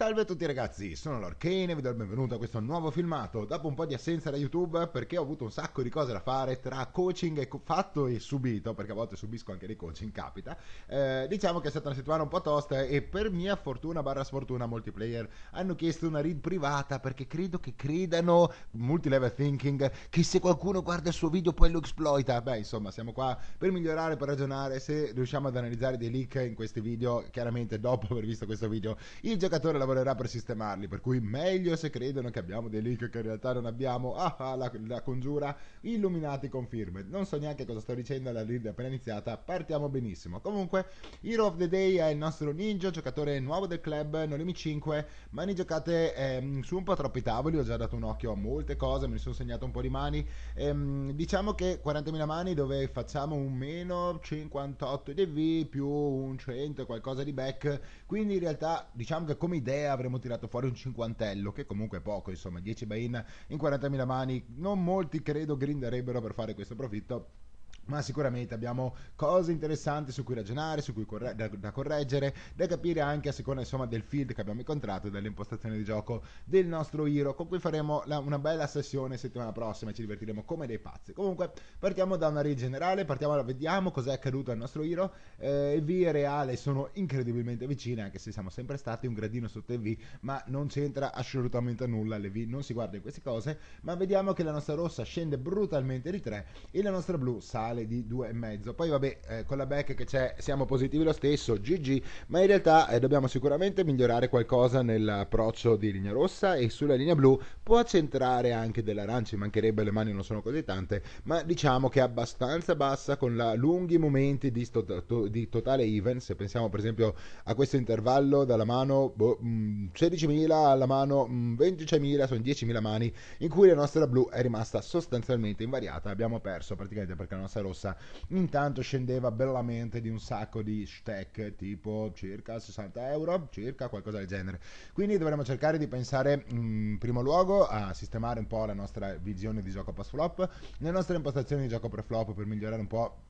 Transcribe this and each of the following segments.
Salve a tutti ragazzi, sono Lorcane e vi do il benvenuto a questo nuovo filmato. Dopo un po' di assenza da YouTube perché ho avuto un sacco di cose da fare tra coaching fatto e subito, perché a volte subisco anche dei coaching, capita. Eh, diciamo che è stata una settimana un po' tosta e per mia fortuna barra sfortuna multiplayer hanno chiesto una read privata perché credo che credano, multilevel thinking, che se qualcuno guarda il suo video poi lo exploita. Beh insomma siamo qua per migliorare, per ragionare, se riusciamo ad analizzare dei leak in questi video, chiaramente dopo aver visto questo video il giocatore la lavorerà per sistemarli, per cui meglio se credono che abbiamo dei leak che in realtà non abbiamo. Ah, ah la, la congiura, illuminati confirme. Non so neanche cosa sto dicendo, la lead è appena iniziata, partiamo benissimo. Comunque, Hero of the Day è il nostro ninja, giocatore nuovo del club, Nolimi 5, mani giocate eh, su un po' troppi tavoli, ho già dato un occhio a molte cose, me ne sono segnato un po' di mani. Ehm, diciamo che 40.000 mani dove facciamo un meno 58 DV più un 100 qualcosa di back, quindi in realtà diciamo che come idea e avremo tirato fuori un cinquantello, che comunque è poco, insomma, 10 buy in 40.000 mani, non molti credo grinderebbero per fare questo profitto ma sicuramente abbiamo cose interessanti su cui ragionare, su cui corre- da, da, correggere, da capire anche a seconda insomma, del field che abbiamo incontrato e delle impostazioni di gioco del nostro Hero, con cui faremo la, una bella sessione settimana prossima e ci divertiremo come dei pazzi. Comunque partiamo da una riga generale, partiamo, vediamo cos'è accaduto al nostro Hero, eh, vie reale sono incredibilmente vicine, anche se siamo sempre stati un gradino sotto V, ma non c'entra assolutamente nulla, le V non si guarda in queste cose, ma vediamo che la nostra rossa scende brutalmente di 3 e la nostra blu sale totale di 2,5. Poi vabbè, eh, con la back che c'è siamo positivi lo stesso, GG, ma in realtà eh, dobbiamo sicuramente migliorare qualcosa nell'approccio di linea rossa e sulla linea blu può centrare anche dell'aranci, mancherebbe le mani non sono così tante, ma diciamo che è abbastanza bassa con la lunghi momenti di, sto, to, di totale even, se pensiamo per esempio a questo intervallo dalla mano boh, 16.000 mm, alla mano 26.000, mm, sono 10.000 mani in cui la nostra blu è rimasta sostanzialmente invariata, abbiamo perso praticamente perché la nostra rossa. Intanto scendeva bellamente di un sacco di stack, tipo circa 60 euro, circa qualcosa del genere. Quindi dovremmo cercare di pensare in primo luogo a sistemare un po' la nostra visione di gioco pass flop, le nostre impostazioni di gioco pre flop per migliorare un po'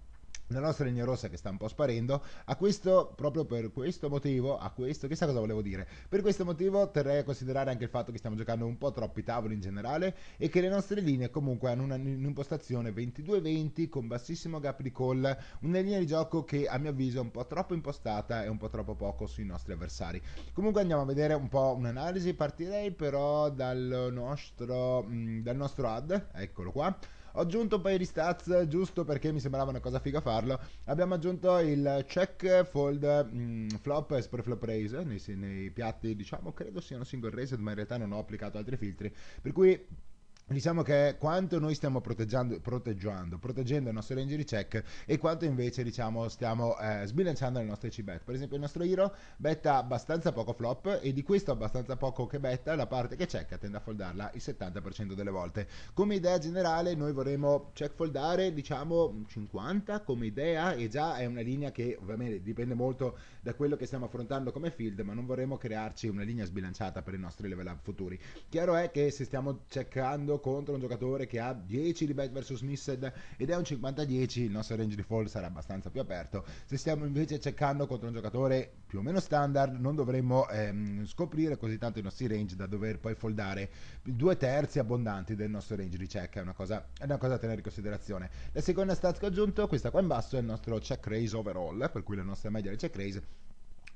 la nostra linea rossa che sta un po' sparendo, a questo, proprio per questo motivo, a questo, chissà cosa volevo dire, per questo motivo terrei a considerare anche il fatto che stiamo giocando un po' troppi tavoli in generale e che le nostre linee comunque hanno una, un'impostazione 22-20 con bassissimo gap di call, una linea di gioco che a mio avviso è un po' troppo impostata e un po' troppo poco sui nostri avversari. Comunque andiamo a vedere un po' un'analisi, partirei però dal nostro, mm, dal nostro ad, eccolo qua ho aggiunto un paio di stats giusto perché mi sembrava una cosa figa farlo. Abbiamo aggiunto il check fold mh, mm, flop e spray flop raise nei, nei piatti, diciamo, credo siano single raised, ma in realtà non ho applicato altri filtri. Per cui Diciamo che quanto noi stiamo proteggendo, proteggendo, il nostro di check e quanto invece diciamo, stiamo eh, sbilanciando le nostre C-bet. Per esempio il nostro Hero betta abbastanza poco flop e di questo abbastanza poco che betta la parte che check tende a foldarla il 70% delle volte. Come idea generale noi vorremmo check foldare diciamo 50 come idea e già è una linea che ovviamente dipende molto da quello che stiamo affrontando come field ma non vorremmo crearci una linea sbilanciata per i nostri level up futuri. Chiaro è che se stiamo checkando contro un giocatore che ha 10 di bet versus missed ed è un 50-10, il nostro range di fall sarà abbastanza più aperto. Se stiamo invece cercando contro un giocatore più o meno standard, non dovremmo ehm, scoprire così tanto i nostri range da dover poi foldare due terzi abbondanti del nostro range di check, è una cosa, è una cosa da tenere in considerazione. La seconda stats che ho aggiunto, questa qua in basso, è il nostro check raise overall, per cui la nostra media di check raise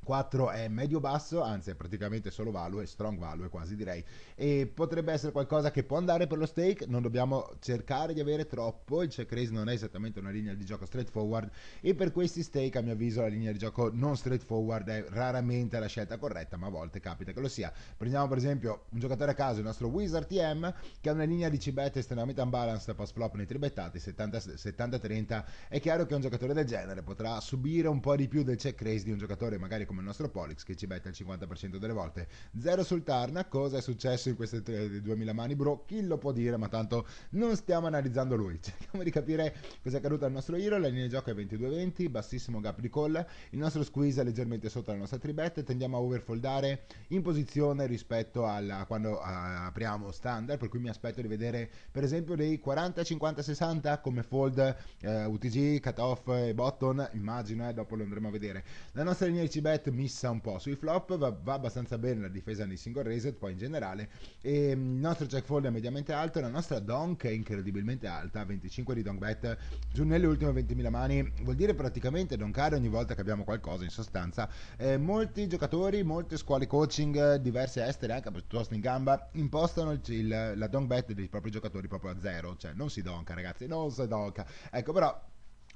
4 è medio basso, anzi è praticamente solo value, strong value quasi direi, e potrebbe essere qualcosa che può andare per lo stake, non dobbiamo cercare di avere troppo, il check raise non è esattamente una linea di gioco straightforward e per questi stake a mio avviso la linea di gioco non straightforward è raramente la scelta corretta, ma a volte capita che lo sia. Prendiamo per esempio un giocatore a caso, il nostro Wizard TM, che ha una linea di cibette estremamente unbalanced post flop nei tribettati 70-30, è chiaro che un giocatore del genere potrà subire un po' di più del check raise di un giocatore magari con come il nostro Polix che ci mette il 50% delle volte. Zero sul Tarna, cosa è successo in queste 2000 mani, bro? Chi lo può dire? Ma tanto non stiamo analizzando lui. Cerchiamo di capire cosa è accaduto al nostro Hero. La linea di gioco è 22-20, bassissimo gap di call. Il nostro squeeze è leggermente sotto la nostra tribet. Tendiamo a overfoldare in posizione rispetto a quando a, apriamo standard. Per cui mi aspetto di vedere, per esempio, dei 40, 50, 60 come fold eh, UTG, cut off e botton. Immagino, eh, dopo lo andremo a vedere. La nostra linea di cibet Brett missa un po' sui flop, va, va abbastanza bene la difesa nei single raised poi in generale, e mm, il nostro Jack Fold è mediamente alto, la nostra Donk è incredibilmente alta, 25 di Donk Bet, giù nelle ultime 20.000 mani, vuol dire praticamente donkare ogni volta che abbiamo qualcosa in sostanza, eh, molti giocatori, molte scuole coaching, diverse estere anche piuttosto in gamba, impostano il, il, la Donk Bet dei propri giocatori proprio a zero, cioè non si donka ragazzi, non si donka, ecco però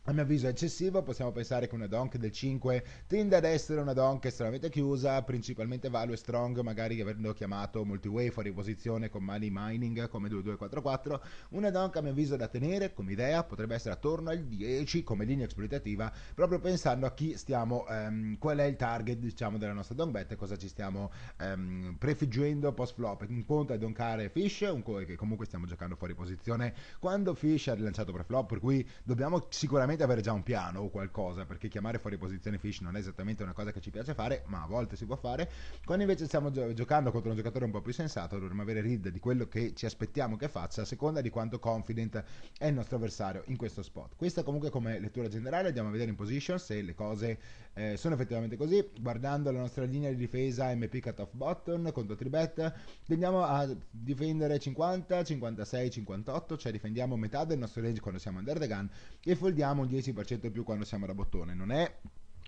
a mio avviso è eccessivo, possiamo pensare che una donk del 5 tende ad essere una donk estremamente chiusa, principalmente value strong, magari avendo chiamato multiway fuori posizione con money mining come 2244, una donk a mio avviso da tenere come idea potrebbe essere attorno al 10 come linea esploitativa, proprio pensando a chi stiamo, um, qual è il target diciamo della nostra donk bet e cosa ci stiamo um, ehm, prefiggendo post flop, un conto è donkare Fish, un co- che comunque stiamo giocando fuori posizione quando Fish ha rilanciato pre flop, per cui dobbiamo sicuramente sicuramente avere già un piano o qualcosa, perché chiamare fuori posizione Fish non è esattamente una cosa che ci piace fare, ma a volte si può fare. Quando invece stiamo gio- giocando contro un giocatore un po' più sensato, dovremmo avere read di quello che ci aspettiamo che faccia, a seconda di quanto confident è il nostro avversario in questo spot. Questa comunque come lettura generale, andiamo a vedere in position se le cose eh, sono effettivamente così. Guardando la nostra linea di difesa MP cut off button contro Tribet, tendiamo a difendere 50, 56, 58, cioè difendiamo metà del nostro range quando siamo under the gun e foldiamo 10% in più quando siamo da bottone. Non è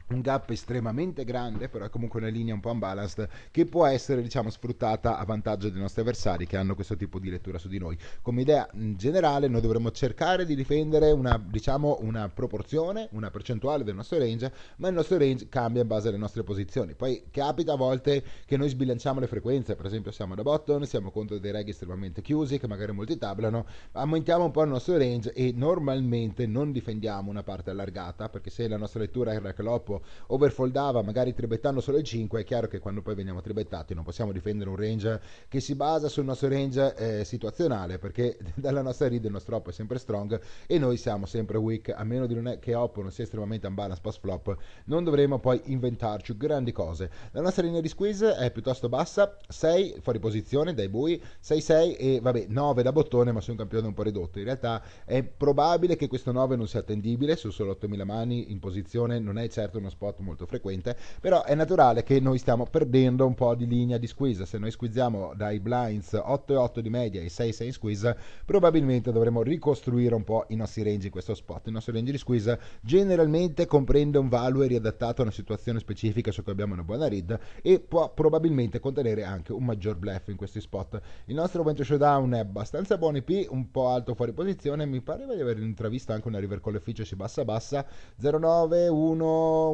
un gap estremamente grande, però è comunque una linea un po' unbalanced che può essere diciamo sfruttata a vantaggio dei nostri avversari che hanno questo tipo di lettura su di noi. Come idea generale noi dovremmo cercare di difendere una, diciamo, una proporzione, una percentuale del nostro range, ma il nostro range cambia in base alle nostre posizioni. Poi capita a volte che noi sbilanciamo le frequenze, per esempio siamo da bottom, siamo contro dei reg estremamente chiusi che magari molti tablano, aumentiamo un po' il nostro range e normalmente non difendiamo una parte allargata perché se la nostra lettura era cloppo overfoldava magari tribettando solo il 5 è chiaro che quando poi veniamo tribettati non possiamo difendere un range che si basa sul nostro range eh, situazionale perché dalla nostra read il nostro op è sempre strong e noi siamo sempre weak a meno che op non sia estremamente unbalanced pass flop non dovremo poi inventarci grandi cose la nostra linea di squeeze è piuttosto bassa 6 fuori posizione dai bui 6-6 e vabbè 9 da bottone ma su un campione un po' ridotto in realtà è probabile che questo 9 non sia attendibile su solo 8000 mani in posizione non è certo una uno spot molto frequente, però è naturale che noi stiamo perdendo un po' di linea di squeeze, se noi squeezziamo dai blinds 8 e 8 di media e 6 6,6 in squeeze, probabilmente dovremo ricostruire un po' i nostri range in questo spot. Il nostro range di squeeze generalmente comprende un value riadattato a una situazione specifica su cui abbiamo una buona read e può probabilmente contenere anche un maggior bluff in questi spot. Il nostro venture showdown è abbastanza buono IP, un po' alto fuori posizione, mi pareva di aver intravisto anche una river call efficiency bassa bassa 0911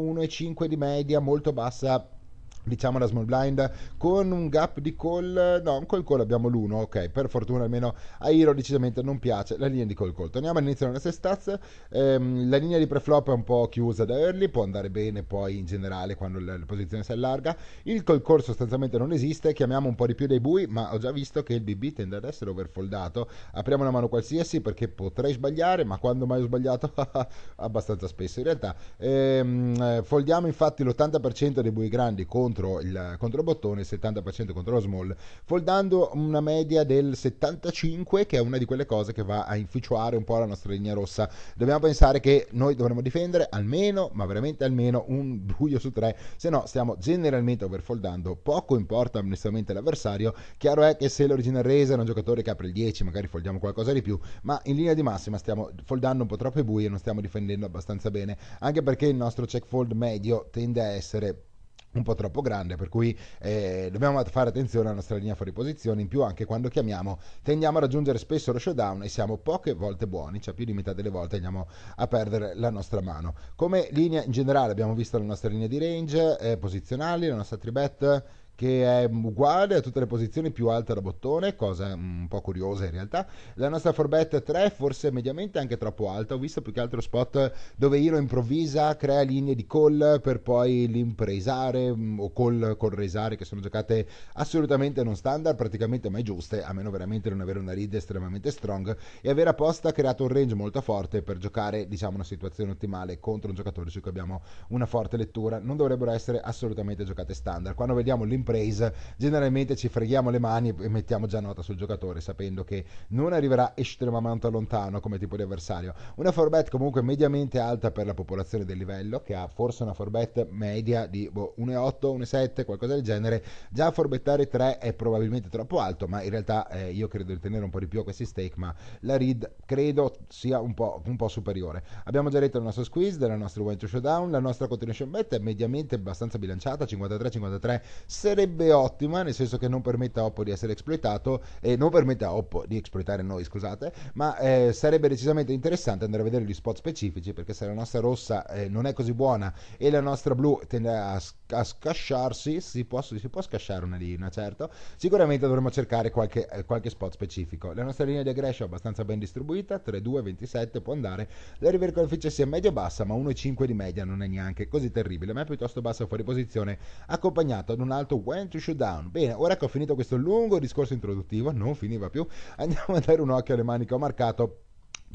1,5 di media, molto bassa diciamo la small blind con un gap di call no un call call abbiamo l'1 ok per fortuna almeno a Hiro decisamente non piace la linea di call call torniamo all'inizio delle nostre stats ehm, la linea di preflop è un po' chiusa da early può andare bene poi in generale quando la, la posizione si allarga il call call sostanzialmente non esiste chiamiamo un po' di più dei bui ma ho già visto che il BB tende ad essere overfoldato apriamo una mano qualsiasi perché potrei sbagliare ma quando mai ho sbagliato abbastanza spesso in realtà ehm, eh, foldiamo infatti l'80% dei bui grandi contro contro il controbottone, 70% contro lo small, foldando una media del 75 che è una di quelle cose che va a inficiare un po' la nostra linea rossa. Dobbiamo pensare che noi dovremmo difendere almeno, ma veramente almeno un buio su tre, se no stiamo generalmente overfoldando, poco importa onestamente l'avversario, chiaro è che se l'original resa è un giocatore che apre il 10, magari foldiamo qualcosa di più, ma in linea di massima stiamo foldando un po' troppe buie e non stiamo difendendo abbastanza bene, anche perché il nostro check fold medio tende a essere un po' troppo grande, per cui eh, dobbiamo fare attenzione alla nostra linea fuori posizione, in più anche quando chiamiamo tendiamo a raggiungere spesso lo showdown e siamo poche volte buoni, cioè più di metà delle volte andiamo a perdere la nostra mano. Come linea in generale abbiamo visto la nostra linea di range, eh, posizionali, la nostra tribet, che è uguale a tutte le posizioni più alte da bottone, cosa un po' curiosa in realtà. La nostra Forbet 3 forse mediamente anche troppo alta, ho visto più che altro spot dove Hiro improvvisa, crea linee di call per poi l'impresare mm, o call con resare che sono giocate assolutamente non standard, praticamente mai giuste, a meno veramente non avere una lead estremamente strong e avere apposta creato un range molto forte per giocare diciamo una situazione ottimale contro un giocatore su cui abbiamo una forte lettura, non dovrebbero essere assolutamente giocate standard. Quando vediamo l'impresa impresa, generalmente ci freghiamo le mani e mettiamo già nota sul giocatore, sapendo che non arriverà estremamente lontano come tipo di avversario. Una forbet comunque mediamente alta per la popolazione del livello, che ha forse una forbet media di boh, 1,8, 1,7, qualcosa del genere. Già forbettare 3 è probabilmente troppo alto, ma in realtà eh, io credo di tenere un po' di più a questi stake, ma la read credo sia un po', un po superiore. Abbiamo già detto la nostra squeeze della nostra One to Showdown, la nostra continuation bet è mediamente abbastanza bilanciata, 53-53, sarebbe ottima, nel senso che non permette a Oppo di essere esploitato e non permette a Oppo di esploitare noi, scusate, ma eh, sarebbe decisamente interessante andare a vedere gli spot specifici perché se la nostra rossa eh, non è così buona e la nostra blu tende a, a scasciarsi, si può, si può, scasciare una linea, certo, sicuramente dovremmo cercare qualche, eh, qualche spot specifico. La nostra linea di aggression è abbastanza ben distribuita, 3-2, 27 può andare, la riverconfice sia medio-bassa ma 1,5 di media non è neanche così terribile, ma è piuttosto bassa fuori posizione, accompagnata ad un alto When to Shoot Down. Bene, ora che ho finito questo lungo discorso introduttivo, non finiva più, andiamo a dare un occhio alle mani che ho marcato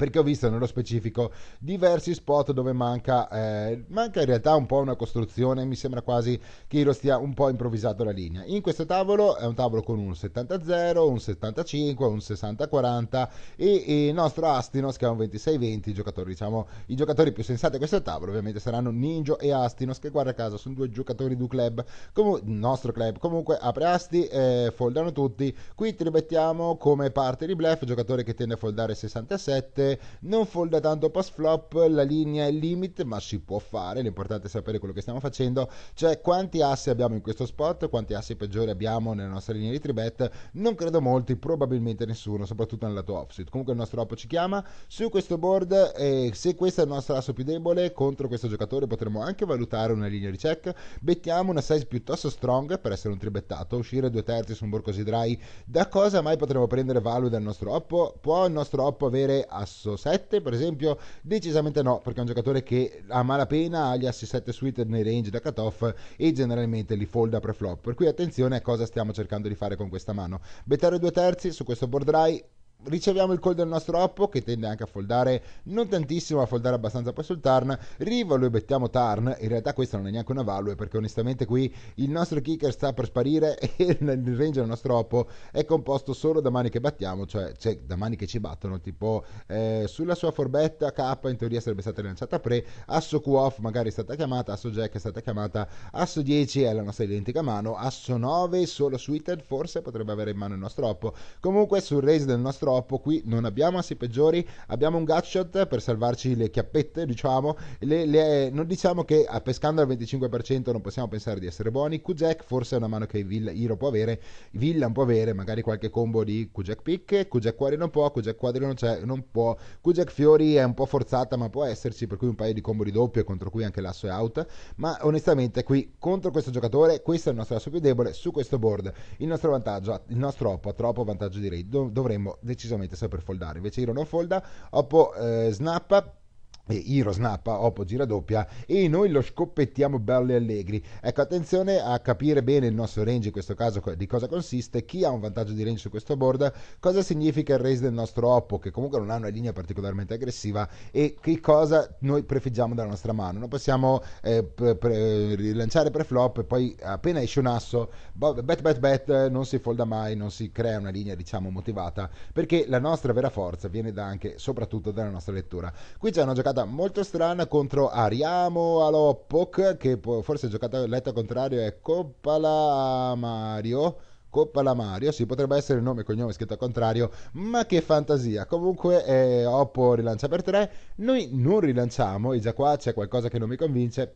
perché ho visto nello specifico diversi spot dove manca, eh, manca in realtà un po' una costruzione, mi sembra quasi che lo stia un po' improvvisato la linea. In questo tavolo è un tavolo con un 70-0, un 75, un 60-40 e, il nostro Astinos che ha un 26-20, i giocatori diciamo i giocatori più sensati a questo tavolo ovviamente saranno Ninjo e Astinos che guarda caso sono due giocatori di un club, Comun- nostro club, comunque apre Asti, eh, foldano tutti, qui ti tribettiamo come parte di bluff, giocatore che tende a foldare 67 non folda tanto post flop, la linea è il limit, ma si può fare, l'importante è sapere quello che stiamo facendo, cioè quanti assi abbiamo in questo spot, quanti assi peggiori abbiamo nella nostra linea di 3bet, non credo molti, probabilmente nessuno, soprattutto nel lato offset. Comunque il nostro op ci chiama su questo board eh, se questo è il nostro asso più debole contro questo giocatore potremmo anche valutare una linea di check, bettiamo una size piuttosto strong per essere un tribettato, uscire due terzi su un board così dry, da cosa mai potremmo prendere value dal nostro oppo? Può il nostro oppo avere ass- basso. 7 per esempio decisamente no, perché è un giocatore che a malapena ha gli assi 7 suite nei range da cutoff e generalmente li folda pre-flop. Per cui attenzione a cosa stiamo cercando di fare con questa mano. Bettare due terzi su questo board dry riceviamo il call del nostro Oppo che tende anche a foldare non tantissimo a foldare abbastanza poi sul Tarn. riva lo bettiamo Tarn. in realtà questa non è neanche una value perché onestamente qui il nostro kicker sta per sparire e il range del nostro Oppo è composto solo da mani che battiamo cioè, cioè da mani che ci battono tipo eh, sulla sua forbetta K in teoria sarebbe stata rilanciata pre asso Q off magari è stata chiamata asso Jack è stata chiamata asso 10 è la nostra identica mano asso 9 solo suited forse potrebbe avere in mano il nostro Oppo comunque sul raise del nostro purtroppo qui non abbiamo assi peggiori, abbiamo un gutshot per salvarci le chiappette, diciamo, le, le, non diciamo che pescando al 25% non possiamo pensare di essere buoni, Q-Jack forse è una mano che Villa, Iro può avere, Villan può avere magari qualche combo di Q-Jack Kujak pick, jack cuori non può, Q-Jack quadri non, c'è, non può, Kujak fiori è un po' forzata ma può esserci, per cui un paio di combo di doppio contro cui anche l'asso è out, ma onestamente qui contro questo giocatore questo è il nostro asso più debole su questo board, il nostro vantaggio, il nostro troppo, troppo vantaggio di raid, dovremmo decidere decisamente saper foldare. Invece Hiro non folda, dopo eh, snappa, e Iro snappa, Oppo gira doppia e noi lo scoppettiamo belli allegri. Ecco, attenzione a capire bene il nostro range in questo caso di cosa consiste, chi ha un vantaggio di range su questo board, cosa significa il raise del nostro Oppo che comunque non ha una linea particolarmente aggressiva e che cosa noi prefiggiamo dalla nostra mano. Non possiamo eh, pre- pre- rilanciare preflop e poi appena esce un asso, bet bet bet, non si folda mai, non si crea una linea diciamo motivata, perché la nostra vera forza viene da anche soprattutto dalla nostra lettura. Qui c'è una giocata giocata molto strana contro Ariamo Alopok, che forse può, giocato letto al contrario è Coppala Mario. Coppala Mario, sì, potrebbe essere il nome e cognome scritto al contrario, ma che fantasia. Comunque, eh, Oppo rilancia per 3, noi non rilanciamo, e già qua c'è qualcosa che non mi convince.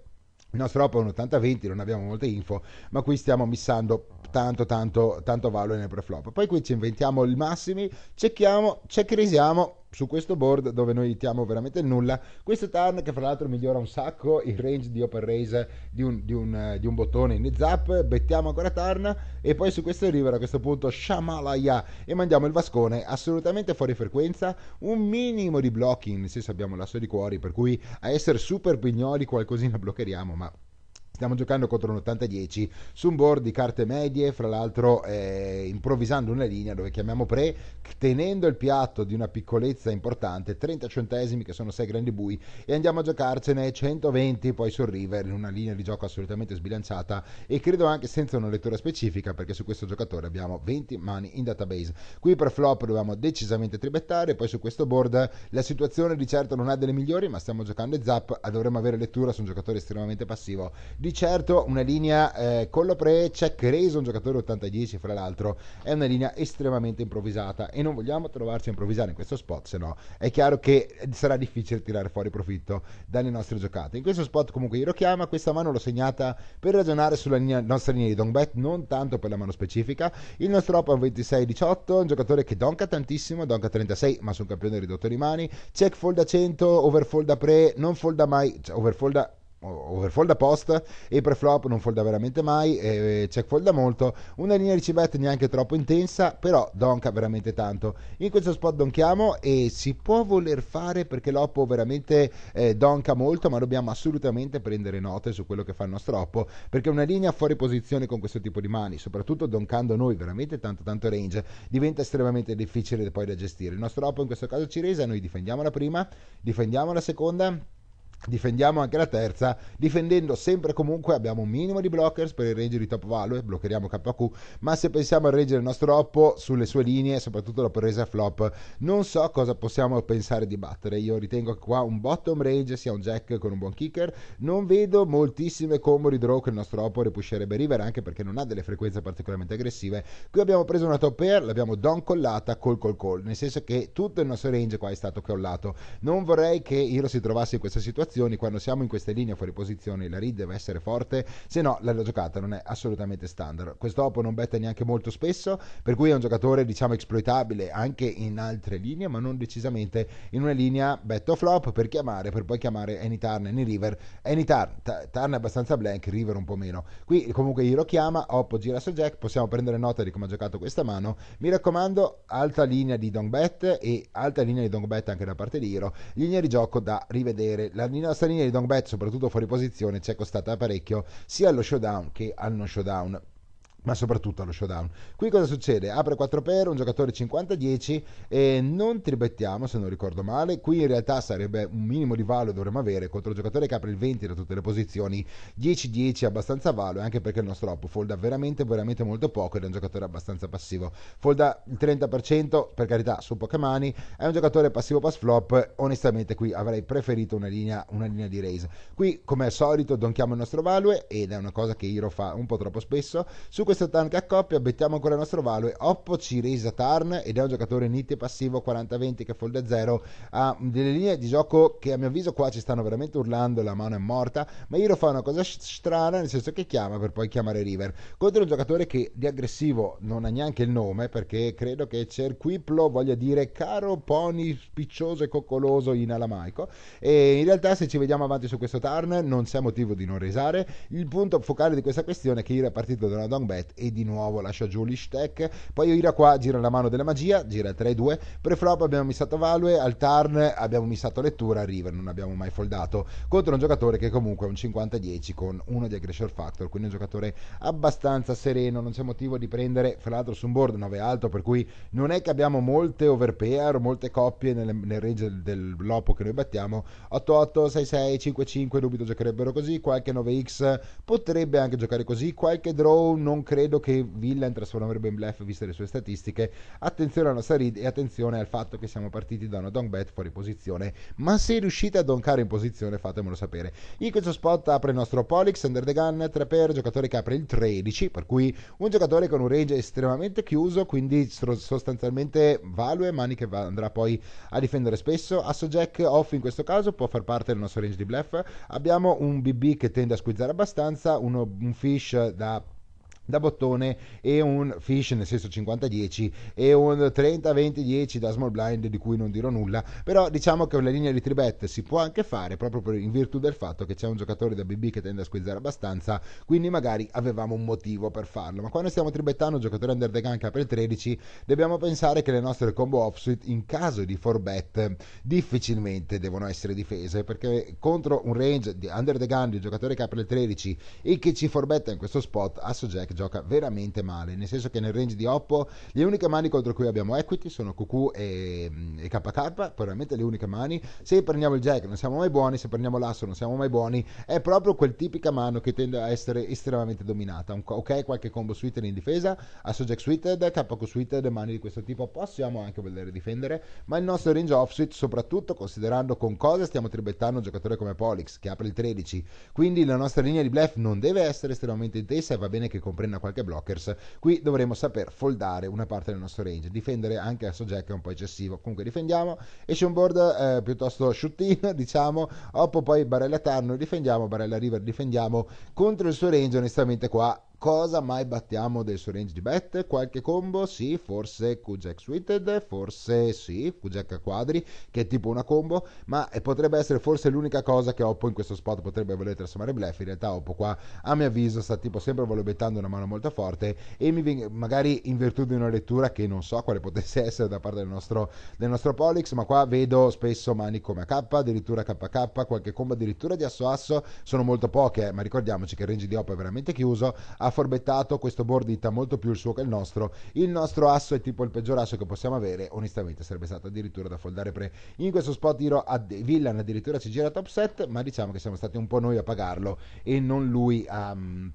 Il nostro Oppo è un 80-20, non abbiamo molte info, ma qui stiamo missando tanto, tanto, tanto valore nel preflop. Poi qui ci inventiamo il massimi, cerchiamo, checkerisiamo su questo board dove noi itiamo veramente nulla. Questo turn che fra l'altro migliora un sacco il range di open raise di un, di un, eh, di un bottone in zap, bettiamo ancora turn e poi su questo river a questo punto Shamalaya e mandiamo il vascone assolutamente fuori frequenza, un minimo di blocking, nel senso abbiamo l'asso di cuori per cui a essere super pignoli qualcosina bloccheriamo ma Stiamo giocando contro un 80-10 su un board di carte medie, fra l'altro eh, improvvisando una linea dove chiamiamo pre, tenendo il piatto di una piccolezza importante, 30 centesimi che sono 6 grandi bui, e andiamo a giocarcene 120 poi sul river, in una linea di gioco assolutamente sbilanciata e credo anche senza una lettura specifica perché su questo giocatore abbiamo 20 mani in database. Qui per flop dovevamo decisamente tribettare, poi su questo board la situazione di certo non è delle migliori, ma stiamo giocando e zap, dovremmo avere lettura su un giocatore estremamente passivo di certo una linea eh, con la pre c'è Reso, un giocatore 80-10 fra l'altro, è una linea estremamente improvvisata e non vogliamo trovarci a improvvisare in questo spot, se no è chiaro che sarà difficile tirare fuori profitto dalle nostre giocate. In questo spot comunque io lo chiama, questa mano l'ho segnata per ragionare sulla linea, nostra linea di Dongbet, non tanto per la mano specifica. Il nostro Opa è un 26-18, un giocatore che donca tantissimo, donca 36, ma su un campione ridotto di mani, check fold a 100, overfold a pre, non folda mai, cioè overfold a overfolda post e preflop non folda veramente mai eh, check folda molto una linea di ricevette neanche troppo intensa però donka veramente tanto in questo spot donchiamo e si può voler fare perché l'oppo veramente eh, donca molto ma dobbiamo assolutamente prendere note su quello che fa il nostro oppo perché una linea fuori posizione con questo tipo di mani soprattutto doncando noi veramente tanto tanto range diventa estremamente difficile poi da gestire il nostro oppo in questo caso ci resa noi difendiamo la prima difendiamo la seconda difendiamo anche la terza difendendo sempre comunque abbiamo un minimo di blockers per il range di top value bloccheremo KQ ma se pensiamo al range del nostro oppo sulle sue linee soprattutto la presa flop non so cosa possiamo pensare di battere io ritengo che qua un bottom range sia un jack con un buon kicker non vedo moltissime combo di draw che il nostro oppo ripuscerebbe river anche perché non ha delle frequenze particolarmente aggressive qui abbiamo preso una top pair l'abbiamo don collata col col col nel senso che tutto il nostro range qua è stato collato non vorrei che Hiro si trovasse in questa situazione situazioni, quando siamo in queste linee fuori posizione, la read deve essere forte, se no la giocata non è assolutamente standard. Quest'opo non betta neanche molto spesso, per cui è un giocatore diciamo exploitabile anche in altre linee, ma non decisamente in una linea bet flop per chiamare, per poi chiamare any turn, any river. Any turn, t- turn è abbastanza blank, river un po' meno. Qui comunque Hiro chiama, Oppo gira sul Jack, possiamo prendere nota di come ha giocato questa mano. Mi raccomando, alta linea di Bet e alta linea di Bet anche da parte di Hiro. Linea di gioco da rivedere. La linea la di Don Bet, soprattutto fuori posizione, ci è costata parecchio sia allo showdown che al non showdown ma soprattutto allo showdown. Qui cosa succede? Apre 4 per un giocatore 50-10 e non tribettiamo se non ricordo male. Qui in realtà sarebbe un minimo di valo dovremmo avere contro il giocatore che apre il 20 da tutte le posizioni. 10-10 abbastanza valo anche perché il nostro oppo folda veramente veramente molto poco ed è un giocatore abbastanza passivo. Folda il 30% per carità su poche è un giocatore passivo pass flop. Onestamente qui avrei preferito una linea, una linea di raise. Qui come al solito donchiamo il nostro value ed è una cosa che Hiro fa un po' troppo spesso. Su questo questo turn che accoppia bettiamo ancora il nostro value Oppo ci raise a turn ed è un giocatore nitty passivo 40-20 che fold 0 ha delle linee di gioco che a mio avviso qua ci stanno veramente urlando la mano è morta ma Iro fa una cosa strana nel senso che chiama per poi chiamare River contro un giocatore che di aggressivo non ha neanche il nome perché credo che Cerquiplo voglia dire caro pony spiccioso e coccoloso in alamaico e in realtà se ci vediamo avanti su questo turn non c'è motivo di non resare il punto focale di questa questione è che Iro è partito da una down bet Barnett e di nuovo lascia giù l'Ishtek. Poi Oira qua gira la mano della magia, gira 3-2. Preflop abbiamo missato Value, al turn abbiamo missato lettura, River non abbiamo mai foldato. Contro un giocatore che comunque è un 50-10 con uno di aggression factor, quindi un giocatore abbastanza sereno, non c'è motivo di prendere, fra l'altro su un board 9 alto, per cui non è che abbiamo molte overpair, molte coppie nel, nel range del lopo che noi battiamo. 8-8, 6-6, 5-5, dubito giocherebbero così, qualche 9x potrebbe anche giocare così, qualche draw non credo credo che Villain trasformerebbe in bluff viste le sue statistiche. Attenzione a Nassarid e attenzione al fatto che siamo partiti da una dong bet fuori posizione, ma se riuscite a donkare in posizione fatemelo sapere. In questo spot apre il nostro Polix, under the gun, 3 per, giocatore che apre il 13, per cui un giocatore con un range estremamente chiuso, quindi sostanzialmente value, mani che andrà poi a difendere spesso. Asso Jack off in questo caso può far parte del nostro range di bluff. Abbiamo un BB che tende a squizzare abbastanza, uno, un fish da da bottone e un fish nel senso 50-10 e un 30-20-10 da small blind di cui non dirò nulla però diciamo che una linea di tribet si può anche fare proprio in virtù del fatto che c'è un giocatore da BB che tende a squizzare abbastanza quindi magari avevamo un motivo per farlo ma quando stiamo tribettando un giocatore under the gun che apre il 13 dobbiamo pensare che le nostre combo offsuit in caso di 4 bet difficilmente devono essere difese perché contro un range di under the gun di un giocatore che apre il 13 e che ci forbetta in questo spot Asso Jack gioca veramente male, nel senso che nel range di Oppo le uniche mani contro cui abbiamo equity sono QQ e, e KK, veramente le uniche mani, se prendiamo il jack non siamo mai buoni, se prendiamo l'asso non siamo mai buoni, è proprio quel tipica mano che tende a essere estremamente dominata, Un, ok qualche combo suited in difesa, asso jack suited, KQ suited, mani di questo tipo possiamo anche voler difendere, ma il nostro range offsuit soprattutto considerando con cosa stiamo tribettando un giocatore come Polix che apre il 13, quindi la nostra linea di blef non deve essere estremamente intensa e va bene che comprendiamo prenda qualche blockers. Qui dovremo saper foldare una parte del nostro range, difendere anche adesso Jack è un po' eccessivo, comunque difendiamo, esce un board eh, piuttosto shootino, diciamo, Oppo poi barella Tarno difendiamo, barella River difendiamo, contro il suo range onestamente qua Cosa mai battiamo del suo range di bet? Qualche combo? Sì, forse Q-Jack Suited, forse sì, Kujak a quadri, che è tipo una combo, ma potrebbe essere forse l'unica cosa che Oppo in questo spot potrebbe voler trasformare in bluff. In realtà Oppo qua, a mio avviso, sta tipo sempre volubettando una mano molto forte e veng- magari in virtù di una lettura che non so quale potesse essere da parte del nostro, del nostro Polix, ma qua vedo spesso mani come AK, addirittura KK, qualche combo addirittura di asso asso, sono molto poche, ma ricordiamoci che il range di Oppo è veramente chiuso, a forbettato questo board Bordita molto più il suo che il nostro. Il nostro asso è tipo il peggior asso che possiamo avere. Onestamente, sarebbe stato addirittura da foldare pre. In questo spot tiro a De- Villan addirittura ci gira top set, ma diciamo che siamo stati un po' noi a pagarlo e non lui a. Um,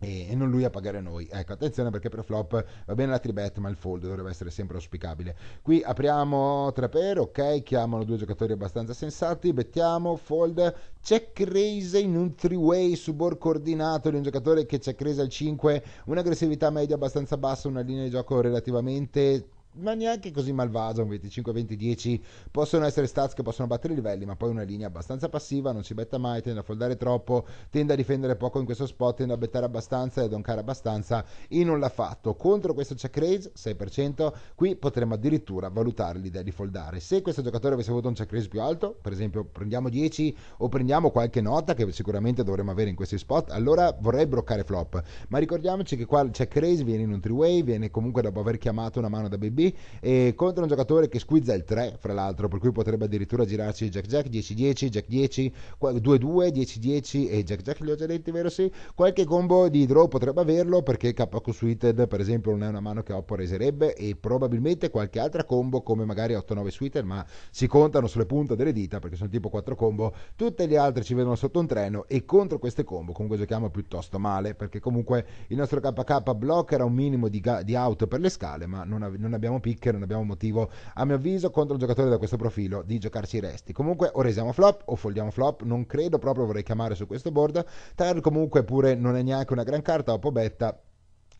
e non lui a pagare noi. Ecco, attenzione perché per flop va bene la tribet, ma il fold dovrebbe essere sempre auspicabile. Qui apriamo 3 per, ok, chiamano due giocatori abbastanza sensati, bettiamo, fold, check raise in un three-way subor coordinato di un giocatore che check raise al 5, un'aggressività media abbastanza bassa, una linea di gioco relativamente ma neanche così malvagio, un 25-20-10, possono essere stats che possono battere i livelli, ma poi una linea abbastanza passiva, non si betta mai, tende a foldare troppo, tende a difendere poco in questo spot, tende a bettare abbastanza e a doncare abbastanza, e non l'ha fatto. Contro questo check raise, 6%, qui potremmo addirittura valutare l'idea di foldare. Se questo giocatore avesse avuto un check raise più alto, per esempio prendiamo 10 o prendiamo qualche nota che sicuramente dovremmo avere in questi spot, allora vorrei bloccare flop, ma ricordiamoci che qua il check raise viene in un three way, viene comunque dopo aver chiamato una mano da baby oggi e contro un giocatore che squizza il 3 fra l'altro per cui potrebbe addirittura girarci Jack Jack 10-10 Jack 10 2-2 10-10 e Jack Jack li ho già detti vero sì qualche combo di draw potrebbe averlo perché KQ Suited per esempio non è una mano che Oppo reserebbe e probabilmente qualche altra combo come magari 8-9 Suited ma si contano sulle punte delle dita perché sono tipo 4 combo tutte le altre ci vedono sotto un treno e contro queste combo comunque giochiamo piuttosto male perché comunque il nostro KK bloccherà un minimo di, ga- di out per le scale ma non, av- non abbiamo abbiamo Picker, non abbiamo motivo, a mio avviso, contro un giocatore da questo profilo di giocarsi i resti. Comunque o resiamo flop o foldiamo flop, non credo proprio vorrei chiamare su questo board. Tyler comunque pure non è neanche una gran carta o betta,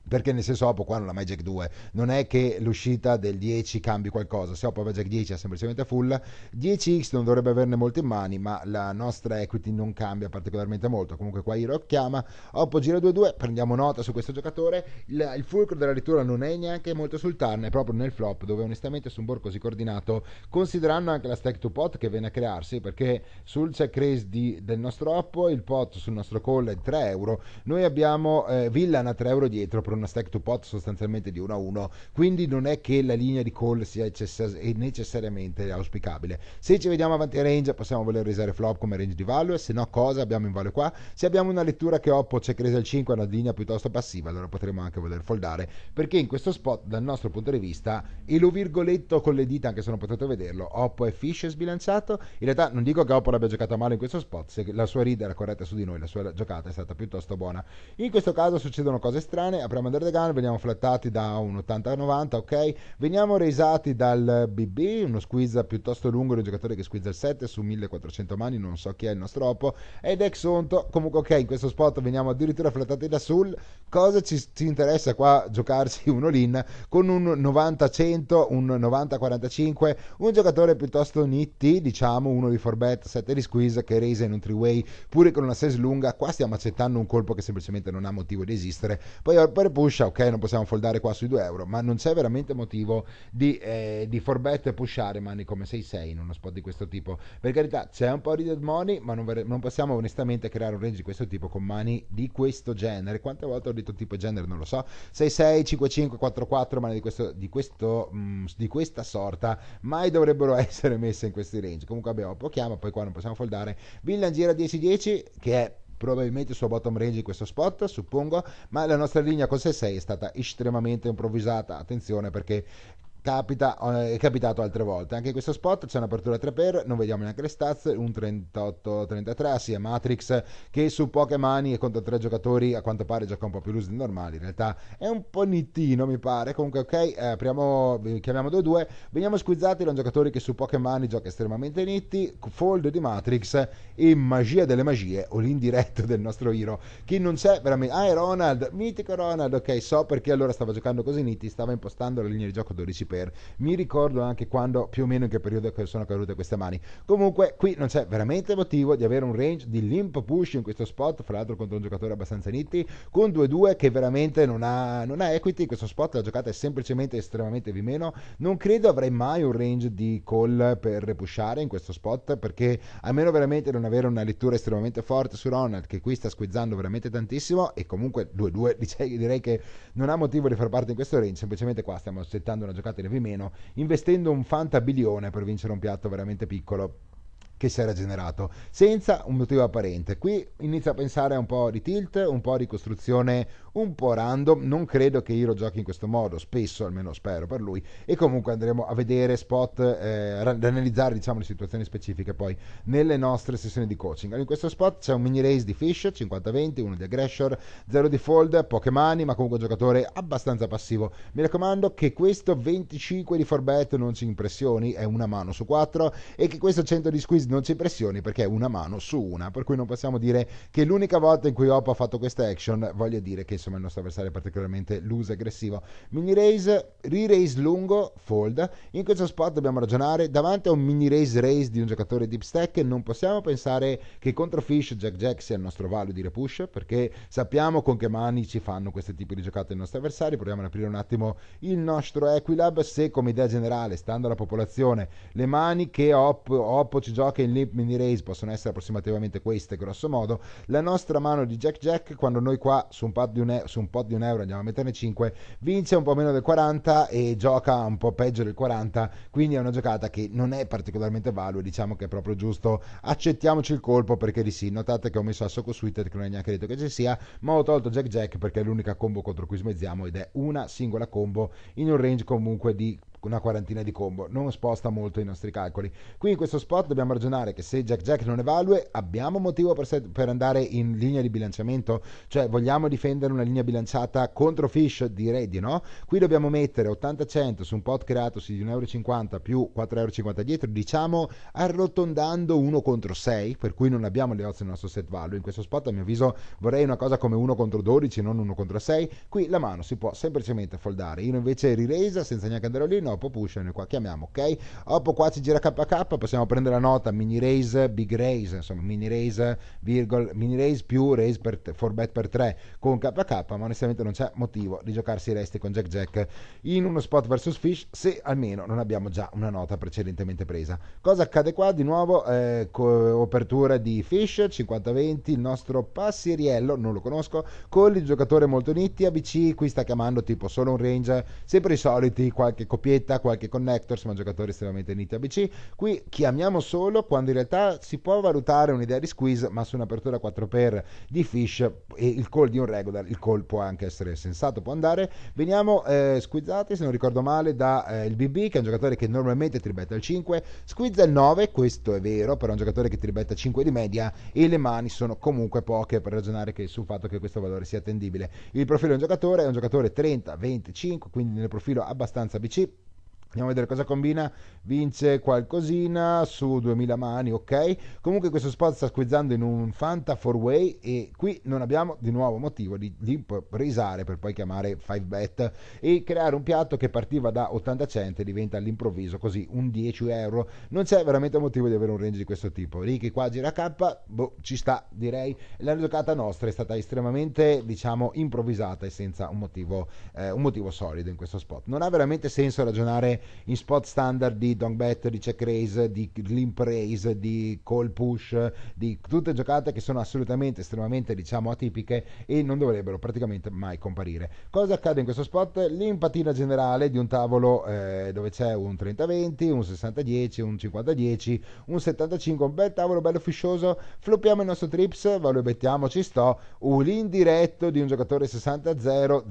perché nel senso Oppo qua non ha mai jack 2 non è che l'uscita del 10 cambi qualcosa se Oppo jack 10 è semplicemente full 10X non dovrebbe averne molto in mani ma la nostra equity non cambia particolarmente molto comunque qua Hiro chiama Oppo gira 2-2 prendiamo nota su questo giocatore il, il fulcro della lettura non è neanche molto sul turn è proprio nel flop dove onestamente su un board così coordinato considerando anche la stack to pot che viene a crearsi perché sul check raise di, del nostro Oppo il pot sul nostro call è 3 euro noi abbiamo eh, Villan a 3 euro dietro per una stack to pot sostanzialmente di 1 a 1, quindi non è che la linea di call sia necessariamente auspicabile. Se ci vediamo avanti a range possiamo voler usare flop come range di value, se no cosa abbiamo in value qua? Se abbiamo una lettura che oppo c'è cresa al 5 è una linea piuttosto passiva, allora potremmo anche voler foldare, perché in questo spot dal nostro punto di vista, e lo virgoletto con le dita anche se non potete vederlo, oppo è fish sbilanciato, in realtà non dico che oppo l'abbia giocato male in questo spot, se la sua read era corretta su di noi, la sua giocata è stata piuttosto buona. In questo caso succedono cose strane, apriamo Commander The Gun, veniamo flattati da un 80-90, ok? Veniamo resati dal BB, uno squizza piuttosto lungo di un giocatore che squizza il 7 su 1400 mani, non so chi è il nostro Oppo, ed Exonto, comunque ok, in questo spot veniamo addirittura flattati da Sul, cosa ci, ci interessa qua giocarsi un all-in con un 90-100, un 90-45, un giocatore piuttosto nitti, diciamo, uno di forbet, 7 di squeeze che resa in un three-way, pure con una size lunga, qua stiamo accettando un colpo che semplicemente non ha motivo di esistere, poi, poi per Pusha, ok, non possiamo foldare qua sui 2 euro, ma non c'è veramente motivo di, eh, di forbetto e pushare mani come 6-6 in uno spot di questo tipo. Per carità, c'è un po' di dead money, ma non, ver- non possiamo onestamente creare un range di questo tipo con mani di questo genere. Quante volte ho detto tipo genere? Non lo so. 6-6, 5-5, 4-4, mani di, questo, di, questo, mh, mm, di questa sorta mai dovrebbero essere messe in questi range. Comunque abbiamo pochiamo, poi qua non possiamo foldare. Villan gira 10-10, che è probabilmente il suo bottom range in questo spot, suppongo, ma la nostra linea con 6-6 è stata estremamente improvvisata, attenzione perché Capita, eh, è capitato altre volte. Anche in questo spot c'è un'apertura 3 per, non vediamo neanche le stats, un 38-33, sia Matrix che su poche mani e contro tre giocatori a quanto pare gioca un po' più loose di normale, in realtà è un po' nittino mi pare, comunque ok, eh, apriamo, eh, chiamiamo 2-2, veniamo squizzati da un giocatore che su poche mani gioca estremamente nitti, fold di Matrix e magia delle magie, o l'indiretto del nostro hero, che non c'è veramente, ah è Ronald, mitico Ronald, ok so perché allora stava giocando così nitti, stava impostando la linea di gioco 12 per. Mi ricordo anche quando, più o meno in che periodo sono cadute queste mani. Comunque, qui non c'è veramente motivo di avere un range di limp push in questo spot, fra l'altro contro un giocatore abbastanza nitti, con 2-2 che veramente non ha, non ha equity. Questo spot la giocata è semplicemente estremamente di meno. Non credo avrei mai un range di call per pushare in questo spot, perché a meno veramente non avere una lettura estremamente forte su Ronald, che qui sta squizzando veramente tantissimo, e comunque 2-2 direi che non ha motivo di far parte in questo range, semplicemente qua stiamo accettando una giocata levi meno, investendo un fantabilione per vincere un piatto veramente piccolo che si era generato, senza un motivo apparente. Qui inizio a pensare a un po' di tilt, un po' di costruzione un po' random, non credo che Hiro giochi in questo modo, spesso almeno spero per lui, e comunque andremo a vedere spot, eh, ad analizzare diciamo le situazioni specifiche poi nelle nostre sessioni di coaching. Allora, in questo spot c'è un mini race di Fish, 50-20, uno di Aggressor, 0 di Fold, poche mani, ma comunque un giocatore abbastanza passivo. Mi raccomando che questo 25 di Forbet non ci impressioni, è una mano su 4, e che questo 100 di Squeeze non ci pressioni perché è una mano su una, per cui non possiamo dire che l'unica volta in cui Hop ha fatto questa action, voglio dire che insomma il nostro avversario è particolarmente loose aggressivo. Mini raise, re-raise lungo, fold. In questo spot dobbiamo ragionare davanti a un mini raise raise di un giocatore deep stack, non possiamo pensare che contro Fish Jack Jack sia il nostro valido dire push, perché sappiamo con che mani ci fanno questi tipi di giocate i nostri avversari. Proviamo ad aprire un attimo il nostro Equilab, se come idea generale, stando alla popolazione, le mani che Oppo ci gioca che in Limp Mini Race possono essere approssimativamente queste, grosso modo, la nostra mano di Jack Jack, quando noi qua su un pot di un, euro, pot di un euro andiamo a metterne 5, vince un po' meno del 40 e gioca un po' peggio del 40, quindi è una giocata che non è particolarmente valua, diciamo che è proprio giusto, accettiamoci il colpo perché di sì, notate che ho messo a Soko Suited che non è neanche detto che ci sia, ma ho tolto Jack Jack perché è l'unica combo contro cui smezziamo ed è una singola combo in un range comunque di una quarantina di combo, non sposta molto i nostri calcoli. Qui in questo spot dobbiamo ragionare che se Jack Jack non evalue, abbiamo motivo per, se- per andare in linea di bilanciamento? Cioè vogliamo difendere una linea bilanciata contro Fish? Direi di no. Qui dobbiamo mettere 80 cento su un pot creatosi di 1,50€ più 4,50€ dietro, diciamo arrotondando 1 contro 6, per cui non abbiamo le odds nel nostro set value. In questo spot a mio avviso vorrei una cosa come 1 contro 12, non 1 contro 6. Qui la mano si può semplicemente foldare. Io invece rilesa senza neanche andare lì, no, Popution, noi qua chiamiamo, ok? Oppo qua ci gira KK, possiamo prendere la nota mini raise, big raise, insomma mini raise, virgol, mini raise più raise per, for bet per 3 con KK, ma onestamente non c'è motivo di giocarsi i resti con Jack Jack in uno spot versus Fish se almeno non abbiamo già una nota precedentemente presa. Cosa accade qua? Di nuovo, eh, co- apertura di Fish 50-20, il nostro passeriello, non lo conosco, con il giocatore molto nitti, ABC, qui sta chiamando tipo solo un range, sempre i soliti, qualche copietta etichetta, qualche connector, siamo giocatori estremamente uniti ABC. Qui chiamiamo solo quando in realtà si può valutare un'idea di squeeze, ma su un'apertura 4x di fish e il call di un regular, il call può anche essere sensato, può andare. Veniamo eh, squizzati, se non ricordo male, da eh, il BB, che è un giocatore che normalmente tribetta il 5, squizza il 9, questo è vero, però è un giocatore che tribetta 5 di media e le mani sono comunque poche per ragionare che, sul fatto che questo valore sia attendibile. Il profilo di un giocatore è un giocatore 30, 25, quindi nel profilo abbastanza BC, Andiamo a vedere cosa combina, vince qualcosina su 2000 mani, ok? Comunque questo spot sta squizzando in un Fanta 4-way e qui non abbiamo di nuovo motivo di, di risare per poi chiamare 5bet e creare un piatto che partiva da 80 cent e diventa all'improvviso così un 10 euro. Non c'è veramente motivo di avere un range di questo tipo. Ricky qua gira K, boh, ci sta direi. La giocata nostra è stata estremamente, diciamo, improvvisata e senza un motivo, eh, un motivo solido in questo spot. Non ha veramente senso ragionare in spot standard di Don Bet, di Check Race, di Limp Race, di Call Push, di tutte giocate che sono assolutamente, estremamente diciamo atipiche e non dovrebbero praticamente mai comparire. Cosa accade in questo spot? L'impatina generale di un tavolo eh, dove c'è un 30-20, un 60-10, un 50-10, un 75, un bel tavolo bello fiscioso, floppiamo il nostro trips, ve lo bettiamo, ci sto, un indiretto di un giocatore 60-0,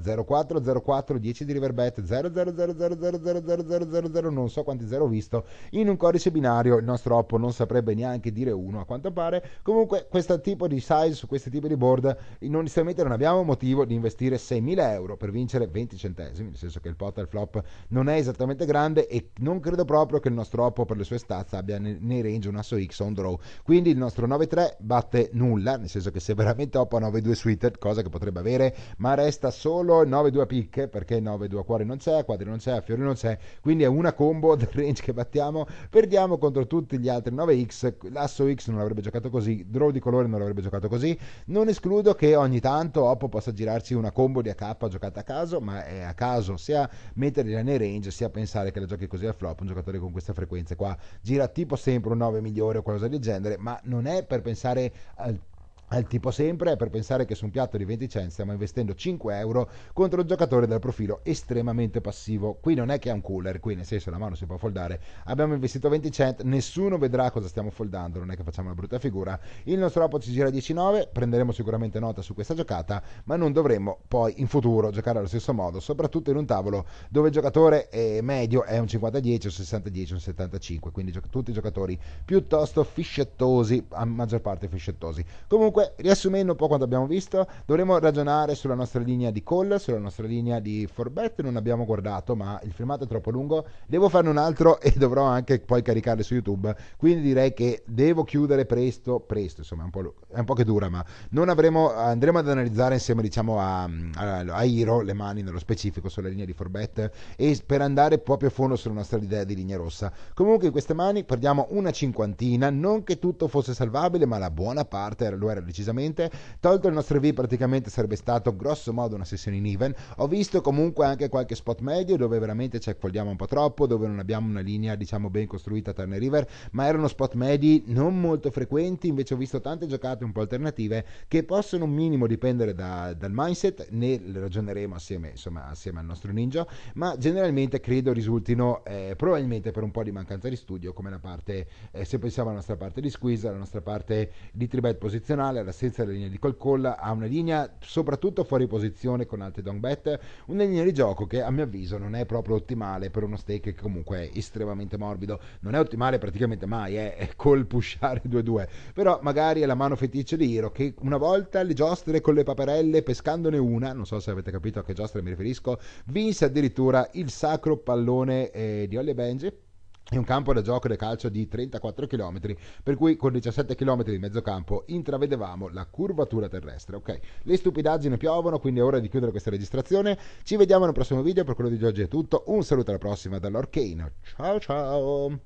0-4, 0-4, 10 di riverbet, 0 0 0 0 0 0 0 0 000 non so quanti zero ho visto in un codice binario il nostro Oppo non saprebbe neanche dire uno a quanto pare comunque questo tipo di size su questi tipi di board inizialmente non abbiamo motivo di investire 6.000 euro per vincere 20 centesimi nel senso che il pot al flop non è esattamente grande e non credo proprio che il nostro Oppo per le sue stazze abbia nei range un asso X o un draw quindi il nostro 9.3 batte nulla nel senso che se veramente Oppo ha 9.2 suited cosa che potrebbe avere ma resta solo il 9.2 a picche perché 9.2 a cuore non c'è a quadri non c'è a fiori non c'è quindi è una combo del range che battiamo, perdiamo contro tutti gli altri 9x, l'asso X non avrebbe giocato così, draw di colore non avrebbe giocato così, non escludo che ogni tanto Oppo possa girarci una combo di AK giocata a caso, ma è a caso sia metterla nei range sia pensare che la giochi così al flop, un giocatore con queste frequenze qua gira tipo sempre un 9 migliore o qualcosa del genere, ma non è per pensare al al tipo sempre è per pensare che su un piatto di 20 cent stiamo investendo 5 euro contro un giocatore dal profilo estremamente passivo. Qui non è che è un cooler, qui nel senso la mano si può foldare. Abbiamo investito 20 cent, nessuno vedrà cosa stiamo foldando, non è che facciamo una brutta figura. Il nostro apo ci gira 19, prenderemo sicuramente nota su questa giocata, ma non dovremmo poi in futuro giocare allo stesso modo, soprattutto in un tavolo dove il giocatore medio è un 50-10, un 60-10, un 75, quindi tutti giocatori piuttosto fiscettosi, a maggior parte fiscettosi. Comunque Comunque, riassumendo un po' quanto abbiamo visto, dovremo ragionare sulla nostra linea di call, sulla nostra linea di forbet. Non abbiamo guardato, ma il filmato è troppo lungo. Devo farne un altro e dovrò anche poi caricarle su YouTube. Quindi direi che devo chiudere presto, presto, insomma, è un po', è un po che dura, ma non avremo, andremo ad analizzare insieme, diciamo, a, a, a Iro le mani nello specifico sulla linea di forbet e per andare proprio a fondo sulla nostra idea di linea rossa. Comunque in queste mani perdiamo una cinquantina, non che tutto fosse salvabile, ma la buona parte lo era decisamente. Tolto il nostro V praticamente sarebbe stato grosso modo una sessione in even. Ho visto comunque anche qualche spot medio dove veramente ci accogliamo un po' troppo, dove non abbiamo una linea diciamo ben costruita Turner River, ma erano spot medi non molto frequenti, invece ho visto tante giocate un po' alternative che possono un minimo dipendere da, dal mindset, ne ragioneremo assieme, insomma, assieme al nostro ninja, ma generalmente credo risultino eh, probabilmente per un po' di mancanza di studio come la parte, eh, se pensiamo alla nostra parte di squeeze, alla nostra parte di tribet posizionale, centrale, l'assenza della linea di Col Colla ha una linea soprattutto fuori posizione con alte Dong bet, una linea di gioco che a mio avviso non è proprio ottimale per uno stake che comunque è estremamente morbido, non è ottimale praticamente mai, eh, è col pushare 2-2, però magari è la mano feticcia di Hiro che una volta le giostre con le paperelle pescandone una, non so se avete capito a che giostre mi riferisco, vinse addirittura il sacro pallone eh, di Ollie Benji è un campo da gioco del calcio di 34 km, per cui con 17 km di mezzo campo intravedevamo la curvatura terrestre. Ok, le stupidaggini piovono, quindi è ora di chiudere questa registrazione. Ci vediamo nel prossimo video, per quello di oggi è tutto. Un saluto alla prossima dall'Orcane. Ciao ciao!